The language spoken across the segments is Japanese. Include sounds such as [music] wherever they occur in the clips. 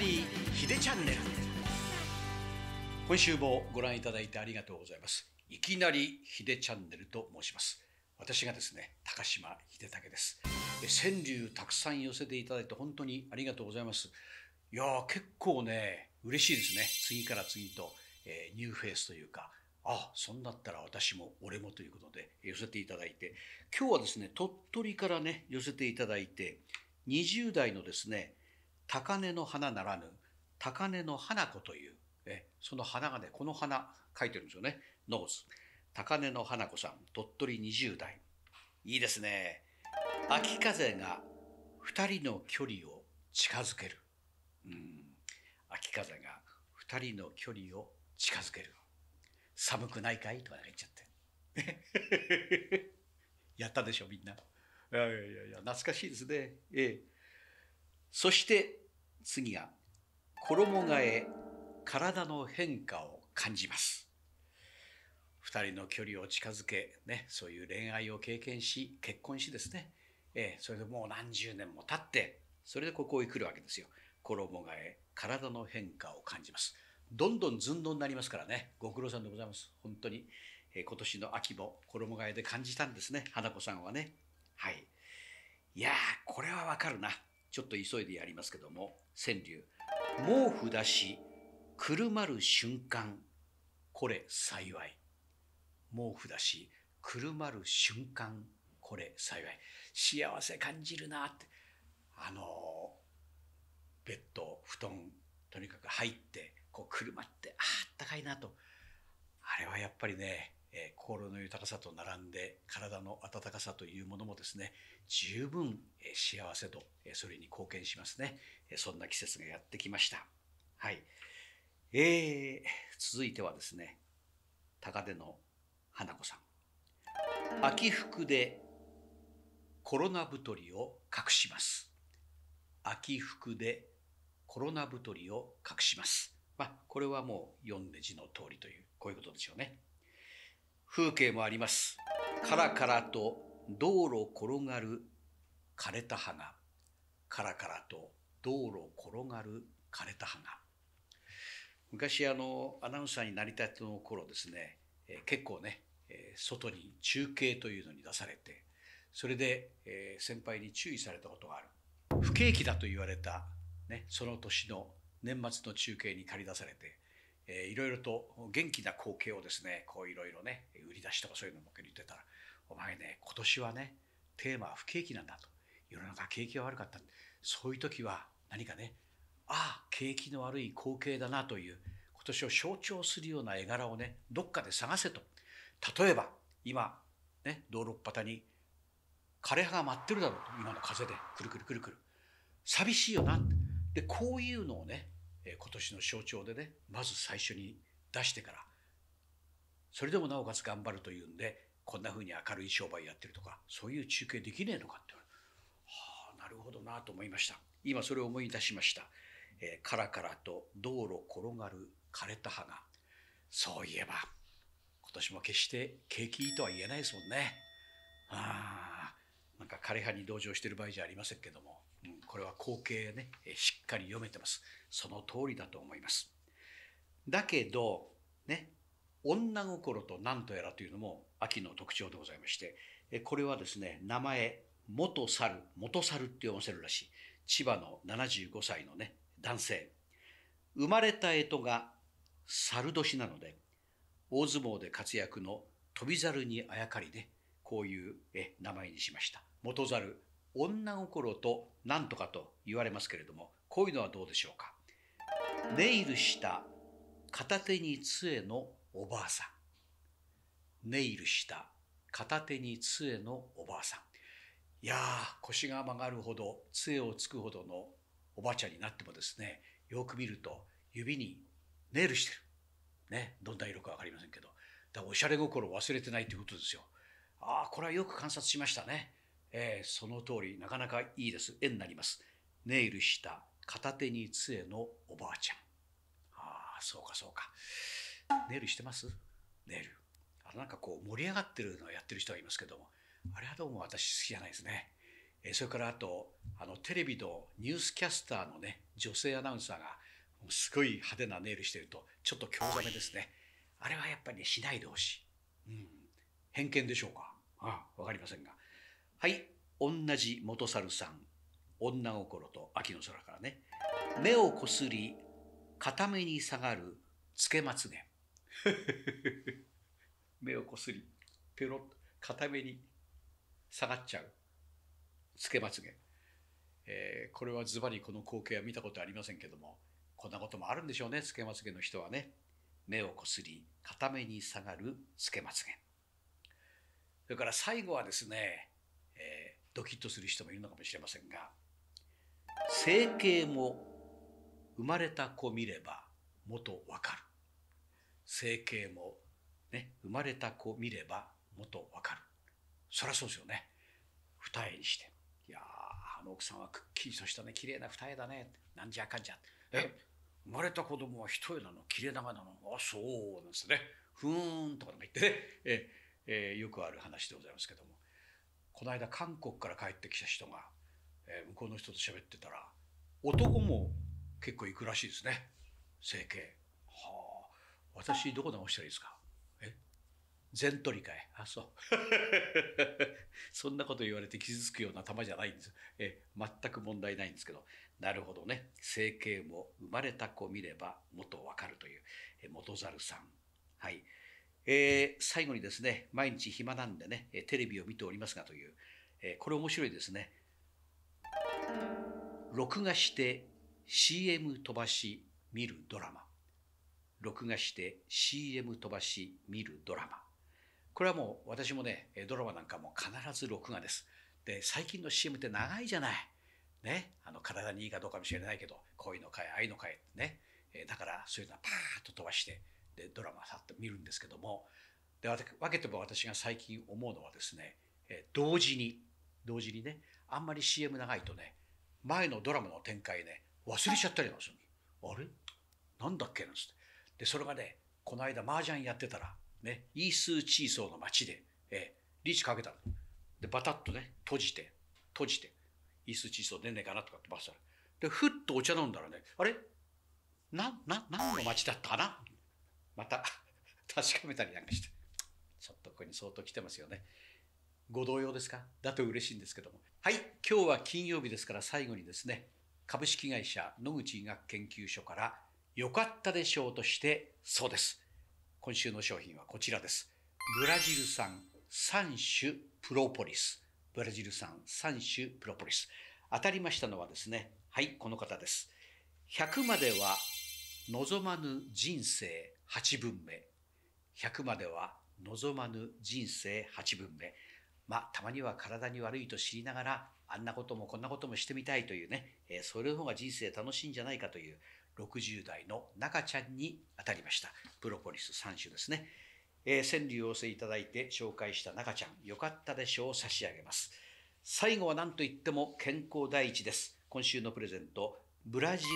リーヒデチャンネル今週もご覧いただいてありがとうございますいきなりヒデチャンネルと申します私がですね高島秀武です川柳たくさん寄せていただいて本当にありがとうございますいや結構ね嬉しいですね次から次と、えー、ニューフェイスというかあそんだったら私も俺もということで寄せていただいて今日はですね鳥取からね寄せていただいて20代のですね高根の花ならぬ高根の花子というえその花がねこの花書いてるんですよねノーズ高根の花子さん鳥取20代いいですね秋風が2人の距離を近づけるうん秋風が2人の距離を近づける寒くないかいとか言っちゃって [laughs] やったでしょみんないやいやいや懐かしいですねええそして次が衣替え体の変化を感じます2人の距離を近づけ、ね、そういう恋愛を経験し結婚しですね、えー、それでもう何十年も経ってそれでここへ来るわけですよ衣替え体の変化を感じますどんどん寸胴になりますからねご苦労さんでございます本当に、えー、今年の秋も衣替えで感じたんですね花子さんはねはいいやこれはわかるなちょっと急いでやりますけども川柳「毛布出しくるまる瞬間これ幸い」毛布出しくるまる瞬間これ幸い幸せ感じるなってあのベッド布団とにかく入ってこうくるまってああったかいなとあれはやっぱりねえ心の豊かさと並んで体の温かさというものもですね十分、え幸せと、えそれに貢献しますね、えそんな季節がやってきましたはいえー、続いてはですね高手の花子さん秋服でコロナ太りを隠します秋服でコロナ太りを隠しますまあこれはもう読んで字の通りというこういうことでしょうね風景もあります。カラカラと道路転がる枯れた葉が。カラカラと道路転がる枯れた葉が。昔あのアナウンサーになりたての頃ですね、え結構ね、え外に中継というのに出されてそれで、え先輩に注意されたことがある不景気だと言われた、ね、その年の年末の中継に駆り出されてえー、いろいろと元気な光景をですねこういろいろね売り出しとかそういうのも言ってたら「お前ね今年はねテーマは不景気なんだ」と「世の中景気が悪かった」そういう時は何かねああ景気の悪い光景だなという今年を象徴するような絵柄をねどっかで探せと例えば今ね道路っ端に枯れ葉が舞ってるだろうと今の風でくるくるくるくる寂しいよなでこういうのをねえ今年の象徴でねまず最初に出してからそれでもなおかつ頑張るというんでこんなふうに明るい商売やってるとかそういう中継できねえのかってはあなるほどなと思いました今それを思い出しました、えー、カラカラと道路転がる枯れた葉がそういえば今年も決して景気いいとは言えないですもんねああなんか枯葉に同情している場合じゃありませんけども、うん、これは後景ねしっかり読めてますその通りだと思いますだけどね女心と何とやらというのも秋の特徴でございましてこれはですね名前元猿元猿って読ませるらしい千葉の75歳のね男性生まれた干支が猿年なので大相撲で活躍の飛び猿にあやかりねこういうえ名前にしました。元猿、女心と何とかと言われますけれども、こういうのはどうでしょうか。ネイルした片手に杖のおばあさん。ネイルした片手に杖のおばあさん。いやー、腰が曲がるほど、杖をつくほどのおばあちゃんになってもですね、よく見ると指にネイルしてる。ね、どんな色か分かりませんけど。だからおしゃれ心を忘れてないということですよ。ああ、これはよく観察しましたね。えー、その通り、なかなかいいです。絵になります。ネイルした片手に杖のおばあちゃん。ああ、そうかそうか。ネイルしてますネイル。あなんかこう盛り上がってるのをやってる人がいますけども、あれはどうも私好きじゃないですね。えー、それからあと、あのテレビのニュースキャスターのね、女性アナウンサーが、すごい派手なネイルしてると、ちょっと興ざめですね。あれはやっぱりね、しないでほしい。うん。偏見でしょうかああ、かりませんが。はい、同じ元猿さん、女心と秋の空からね。目をこすり、固めに下がる、つけまつげ。[laughs] 目をこすり、ペロッと、固めに下がっちゃう、つけまつげ。えー、これはズバリこの光景は見たことありませんけども、こんなこともあるんでしょうね、つけまつげの人はね。目をこすり、固めに下がる、つけまつげ。それから最後はですね、えー、ドキッとする人もいるのかもしれませんが「整形も生まれた子見れば元わかる」「整形も、ね、生まれた子見れば元わかる」そりゃそうですよね二重にして。いやあの奥さんはくっきりとしたね綺麗な二重だねなんじゃかんじゃえ生まれた子供は一重なの綺麗なまなのあそうなんですねふーんとかか言ってねええー、よくある話でございますけどもこの間韓国から帰ってきた人が、えー、向こうの人と喋ってたら男も結構行くらしいですね整形はあ私どこ直したらいいですかえ全取り替えあそう [laughs] そんなこと言われて傷つくような球じゃないんですえ全く問題ないんですけどなるほどね整形も生まれた子見れば元わかるというえ元猿さんはいえー、最後にですね、毎日暇なんでね、テレビを見ておりますがという、えー、これ面白いですね。録画して CM 飛ばし見るドラマ。録画して CM 飛ばし見るドラマ。これはもう私もね、ドラマなんかも必ず録画です。で、最近の CM って長いじゃない。ね、あの体にいいかどうかもしれないけど、恋の会、愛の会ってね、だからそういうのはパーッと飛ばして、でドラマさって見るんですけどもで分けても私が最近思うのはですね、えー、同時に同時にねあんまり CM 長いとね前のドラマの展開ね忘れちゃったりなんですよ、あれなんだっけなんつってでそれがねこの間麻雀やってたらねイースーチーソーの街で、えー、リーチかけたのでバタッとね閉じて閉じてイースーチーソー出ねえかなとかってバスたらでふっとお茶飲んだらねあれな、な、何の町だったかなまた [laughs] 確かめたりなんかして、ちょっとここに相当来てますよね。ご同様ですかだと嬉しいんですけども。はい、今日は金曜日ですから最後にですね、株式会社野口医学研究所から良かったでしょうとして、そうです。今週の商品はこちらです。ブラジル産3種プロポリス。ブラジル産3種プロポリス。当たりましたのはですね、はい、この方です。100までは望まぬ人生8分目100までは望まぬ人生8分目まあたまには体に悪いと知りながらあんなこともこんなこともしてみたいというね、えー、それの方が人生楽しいんじゃないかという60代の中ちゃんに当たりましたプロポリス3種ですね、えー、川柳をお寄せいただいて紹介した中ちゃんよかったでしょう差し上げます最後は何といっても健康第一です今週のプレゼントブラジル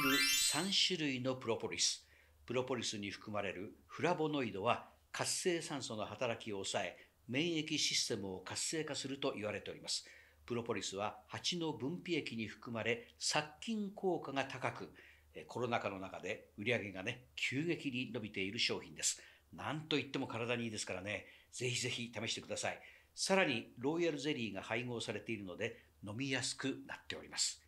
3種類のプロポリスプロポリスに含まれるフラボノイドは活性酸素の働きを抑え免疫システムを活性化すると言われておりますプロポリスは蜂の分泌液に含まれ殺菌効果が高くコロナ禍の中で売り上げがね急激に伸びている商品ですなんといっても体にいいですからねぜひぜひ試してくださいさらにロイヤルゼリーが配合されているので飲みやすくなっております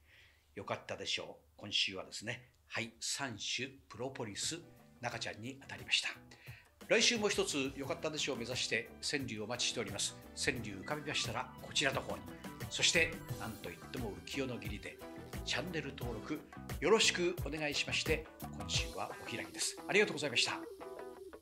よかったでしょう今週はですねはい、3種プロポリス中ちゃんに当たりました。来週も一つ良かったでしょう目指して川柳をお待ちしております。川柳浮かびましたらこちらの方に。そしてなんといっても浮世の義理でチャンネル登録よろしくお願いしまして今週はお開きです。ありがとうございました。